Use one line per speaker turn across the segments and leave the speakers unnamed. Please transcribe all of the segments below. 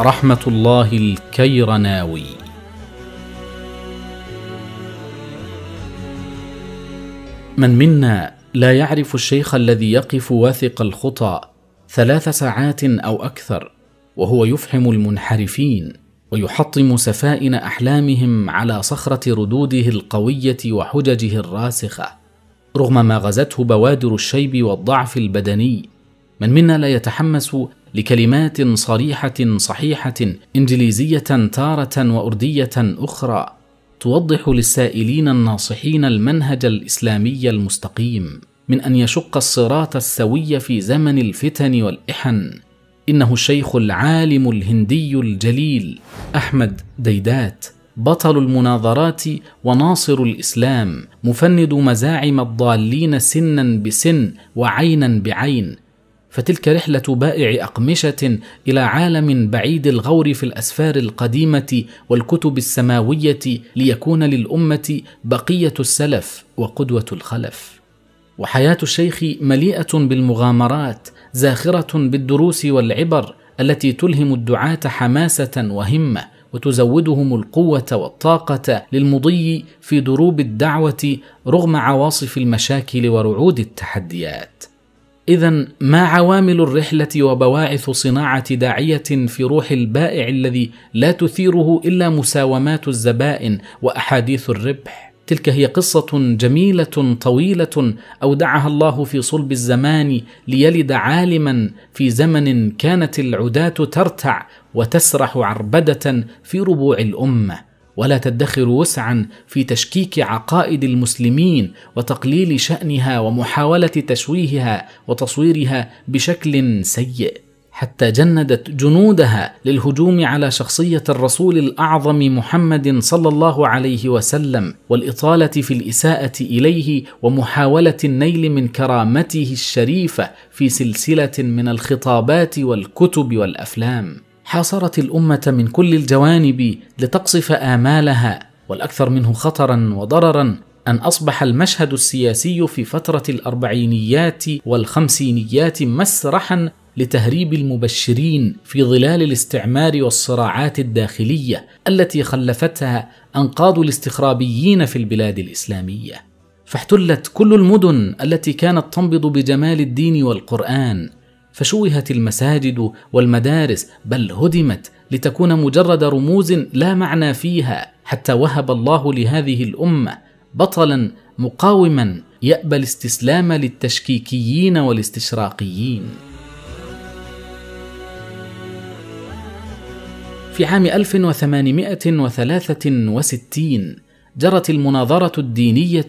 رحمة الله الكيرناوي من منا لا يعرف الشيخ الذي يقف واثق الخطى ثلاث ساعات أو أكثر وهو يفحم المنحرفين ويحطم سفائن أحلامهم على صخرة ردوده القوية وحججه الراسخة رغم ما غزته بوادر الشيب والضعف البدني من منا لا يتحمس لكلمات صريحه صحيحه انجليزيه تاره وارديه اخرى توضح للسائلين الناصحين المنهج الاسلامي المستقيم من ان يشق الصراط السوي في زمن الفتن والاحن انه الشيخ العالم الهندي الجليل احمد ديدات بطل المناظرات وناصر الاسلام مفند مزاعم الضالين سنا بسن وعينا بعين فتلك رحله بائع اقمشه الى عالم بعيد الغور في الاسفار القديمه والكتب السماويه ليكون للامه بقيه السلف وقدوه الخلف وحياه الشيخ مليئه بالمغامرات زاخره بالدروس والعبر التي تلهم الدعاه حماسه وهمه وتزودهم القوه والطاقه للمضي في دروب الدعوه رغم عواصف المشاكل ورعود التحديات اذا ما عوامل الرحله وبواعث صناعه داعيه في روح البائع الذي لا تثيره الا مساومات الزبائن واحاديث الربح تلك هي قصه جميله طويله اودعها الله في صلب الزمان ليلد عالما في زمن كانت العداه ترتع وتسرح عربده في ربوع الامه ولا تدخر وسعا في تشكيك عقائد المسلمين وتقليل شانها ومحاوله تشويهها وتصويرها بشكل سيء حتى جندت جنودها للهجوم على شخصيه الرسول الاعظم محمد صلى الله عليه وسلم والاطاله في الاساءه اليه ومحاوله النيل من كرامته الشريفه في سلسله من الخطابات والكتب والافلام حاصرت الامه من كل الجوانب لتقصف امالها والاكثر منه خطرا وضررا ان اصبح المشهد السياسي في فتره الاربعينيات والخمسينيات مسرحا لتهريب المبشرين في ظلال الاستعمار والصراعات الداخليه التي خلفتها انقاض الاستخرابيين في البلاد الاسلاميه فاحتلت كل المدن التي كانت تنبض بجمال الدين والقران فشوهت المساجد والمدارس بل هدمت لتكون مجرد رموز لا معنى فيها حتى وهب الله لهذه الامه بطلا مقاوما يأبى الاستسلام للتشكيكيين والاستشراقيين. في عام 1863 جرت المناظرة الدينية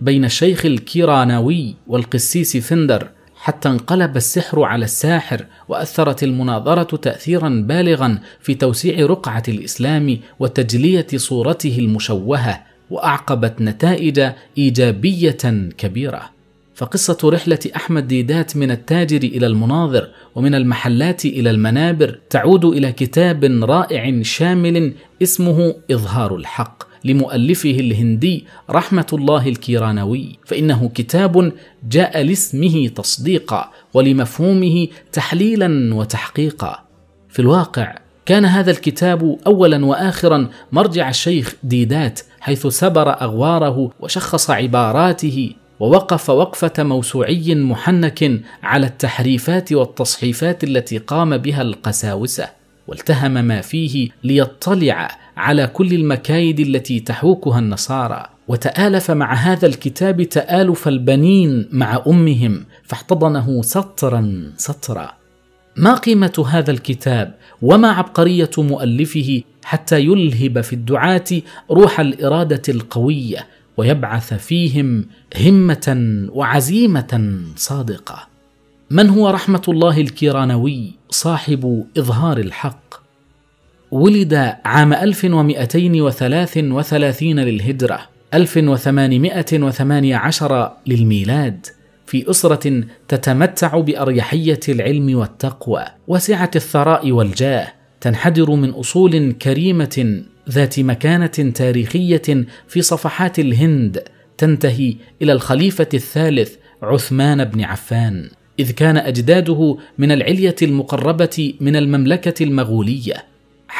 بين الشيخ الكيراناوي والقسيس فندر حتى انقلب السحر على الساحر واثرت المناظره تاثيرا بالغا في توسيع رقعه الاسلام وتجليه صورته المشوهه واعقبت نتائج ايجابيه كبيره فقصه رحله احمد ديدات من التاجر الى المناظر ومن المحلات الى المنابر تعود الى كتاب رائع شامل اسمه اظهار الحق لمؤلفه الهندي رحمه الله الكيرانوي فانه كتاب جاء لاسمه تصديقا ولمفهومه تحليلا وتحقيقا في الواقع كان هذا الكتاب اولا واخرا مرجع الشيخ ديدات حيث سبر اغواره وشخص عباراته ووقف وقفه موسوعي محنك على التحريفات والتصحيفات التي قام بها القساوسه والتهم ما فيه ليطلع على كل المكايد التي تحوكها النصارى وتآلف مع هذا الكتاب تآلف البنين مع أمهم فاحتضنه سطرا سطرا ما قيمة هذا الكتاب وما عبقرية مؤلفه حتى يلهب في الدعاة روح الإرادة القوية ويبعث فيهم همة وعزيمة صادقة من هو رحمة الله الكيرانوي صاحب إظهار الحق ولد عام 1233 للهجرة 1818 للميلاد في أسرة تتمتع بأريحية العلم والتقوى وسعة الثراء والجاه تنحدر من أصول كريمة ذات مكانة تاريخية في صفحات الهند تنتهي إلى الخليفة الثالث عثمان بن عفان إذ كان أجداده من العلية المقربة من المملكة المغولية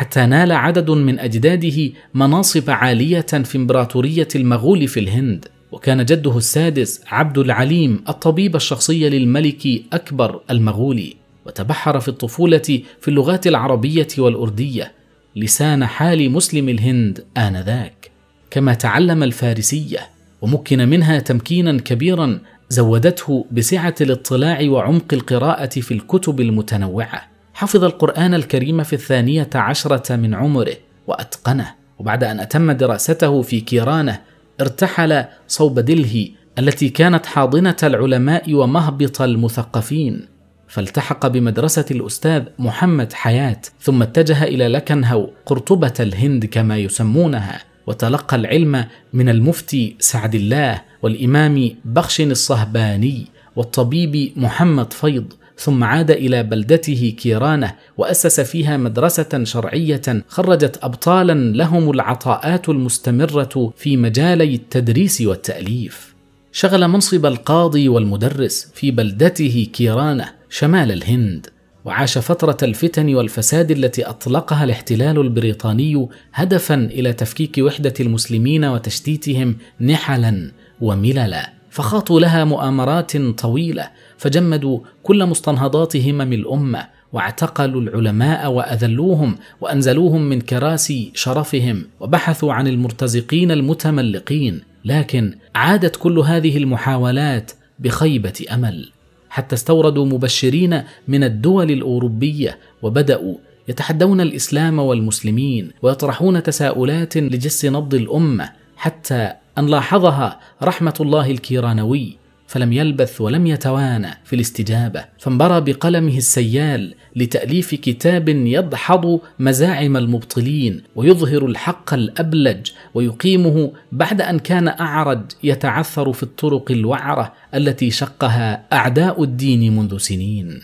حتى نال عدد من اجداده مناصب عاليه في امبراطوريه المغول في الهند وكان جده السادس عبد العليم الطبيب الشخصي للملك اكبر المغولي وتبحر في الطفوله في اللغات العربيه والارديه لسان حال مسلم الهند انذاك كما تعلم الفارسيه ومكن منها تمكينا كبيرا زودته بسعه الاطلاع وعمق القراءه في الكتب المتنوعه حفظ القرآن الكريم في الثانية عشرة من عمره وأتقنه وبعد أن أتم دراسته في كيرانه ارتحل صوب دلهي التي كانت حاضنة العلماء ومهبط المثقفين فالتحق بمدرسة الأستاذ محمد حياة ثم اتجه إلى لكنهو قرطبة الهند كما يسمونها وتلقى العلم من المفتي سعد الله والإمام بخش الصهباني والطبيب محمد فيض ثم عاد الى بلدته كيرانه واسس فيها مدرسه شرعيه خرجت ابطالا لهم العطاءات المستمره في مجالي التدريس والتاليف شغل منصب القاضي والمدرس في بلدته كيرانه شمال الهند وعاش فترة الفتن والفساد التي أطلقها الاحتلال البريطاني هدفا إلى تفكيك وحدة المسلمين وتشتيتهم نحلا ومللا فخاطوا لها مؤامرات طويله فجمدوا كل مستنهضات همم الامه واعتقلوا العلماء واذلوهم وانزلوهم من كراسي شرفهم وبحثوا عن المرتزقين المتملقين لكن عادت كل هذه المحاولات بخيبه امل حتى استوردوا مبشرين من الدول الاوروبيه وبداوا يتحدون الاسلام والمسلمين ويطرحون تساؤلات لجس نبض الامه حتى أن لاحظها رحمة الله الكيرانوي فلم يلبث ولم يتوانى في الاستجابة فانبرى بقلمه السيال لتأليف كتاب يدحض مزاعم المبطلين ويظهر الحق الأبلج ويقيمه بعد أن كان أعرج يتعثر في الطرق الوعرة التي شقها أعداء الدين منذ سنين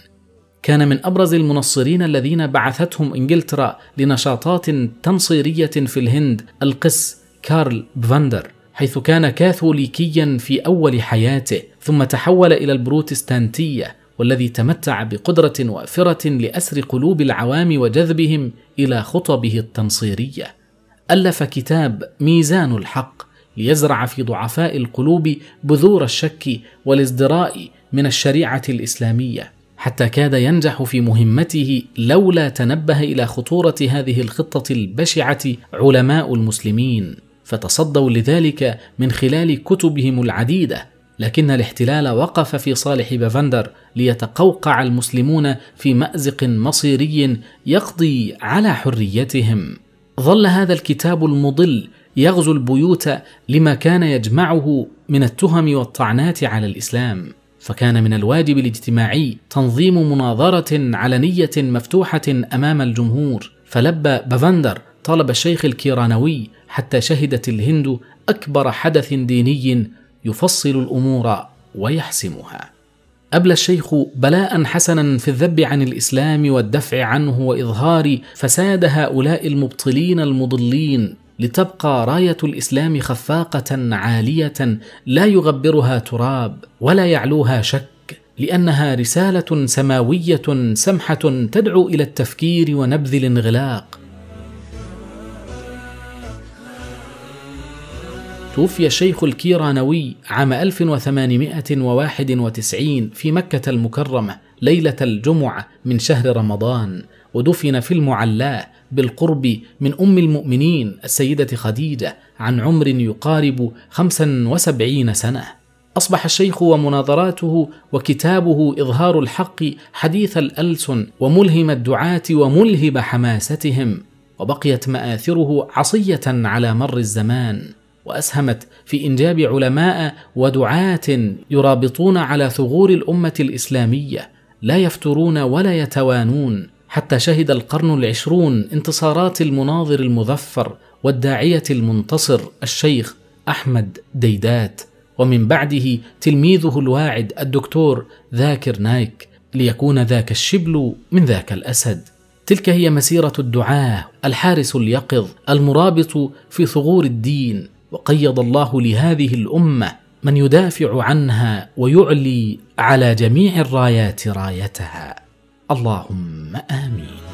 كان من ابرز المنصرين الذين بعثتهم انجلترا لنشاطات تنصيريه في الهند القس كارل بفاندر حيث كان كاثوليكيا في أول حياته ثم تحول إلى البروتستانتية والذي تمتع بقدرة وافرة لأسر قلوب العوام وجذبهم إلى خطبه التنصيرية ألف كتاب ميزان الحق ليزرع في ضعفاء القلوب بذور الشك والازدراء من الشريعة الإسلامية حتى كاد ينجح في مهمته لولا تنبه إلى خطورة هذه الخطة البشعة علماء المسلمين فتصدوا لذلك من خلال كتبهم العديده لكن الاحتلال وقف في صالح بافندر ليتقوقع المسلمون في مازق مصيري يقضي على حريتهم ظل هذا الكتاب المضل يغزو البيوت لما كان يجمعه من التهم والطعنات على الاسلام فكان من الواجب الاجتماعي تنظيم مناظره علنيه مفتوحه امام الجمهور فلبى بافندر طلب الشيخ الكيرانوي حتى شهدت الهند اكبر حدث ديني يفصل الامور ويحسمها ابلى الشيخ بلاء حسنا في الذب عن الاسلام والدفع عنه واظهار فساد هؤلاء المبطلين المضلين لتبقى رايه الاسلام خفاقه عاليه لا يغبرها تراب ولا يعلوها شك لانها رساله سماويه سمحه تدعو الى التفكير ونبذ الانغلاق توفي شيخ الكيرانوي عام 1891 في مكة المكرمة ليلة الجمعة من شهر رمضان ودفن في المعلاه بالقرب من أم المؤمنين السيدة خديجة عن عمر يقارب 75 سنة. أصبح الشيخ ومناظراته وكتابه إظهار الحق حديث الألسن وملهم الدعاة وملهب حماستهم، وبقيت مآثره عصية على مر الزمان. واسهمت في انجاب علماء ودعاه يرابطون على ثغور الامه الاسلاميه لا يفترون ولا يتوانون حتى شهد القرن العشرون انتصارات المناظر المظفر والداعيه المنتصر الشيخ احمد ديدات ومن بعده تلميذه الواعد الدكتور ذاكر نايك ليكون ذاك الشبل من ذاك الاسد تلك هي مسيره الدعاه الحارس اليقظ المرابط في ثغور الدين وقيض الله لهذه الامه من يدافع عنها ويعلي على جميع الرايات رايتها اللهم امين